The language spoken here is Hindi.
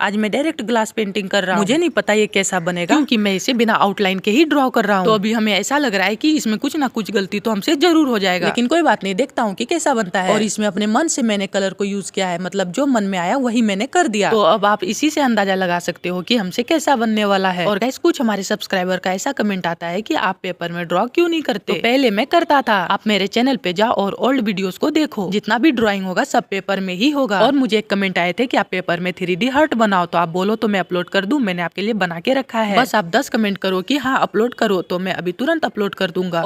आज मैं डायरेक्ट ग्लास पेंटिंग कर रहा हूँ मुझे नहीं पता ये कैसा बनेगा क्योंकि मैं इसे बिना आउटलाइन के ही ड्रॉ कर रहा हूँ तो अभी हमें ऐसा लग रहा है कि इसमें कुछ ना कुछ गलती तो हमसे जरूर हो जाएगा लेकिन कोई बात नहीं देखता हूँ कि कैसा बनता है और इसमें अपने मन से मैंने कलर को यूज किया है मतलब जो मन में आया वही मैंने कर दिया तो अब आप इसी से अंदाजा लगा सकते हो की हमसे कैसा बनने वाला है और कैसे कुछ हमारे सब्सक्राइबर का ऐसा कमेंट आता है की आप पेपर में ड्रॉ क्यूँ नहीं करते तो पहले मैं करता था आप मेरे चैनल पे जाओ और ओल्ड वीडियोज को देखो जितना भी ड्रॉइंग होगा सब पेपर में ही होगा और मुझे एक कमेंट आए थे की आप पेपर में थ्री डी हर्ट बनाओ तो आप बोलो तो मैं अपलोड कर दूँ मैंने आपके लिए बना के रखा है बस आप दस कमेंट करो की हाँ अपलोड करो तो मैं अभी तुरंत अपलोड कर दूंगा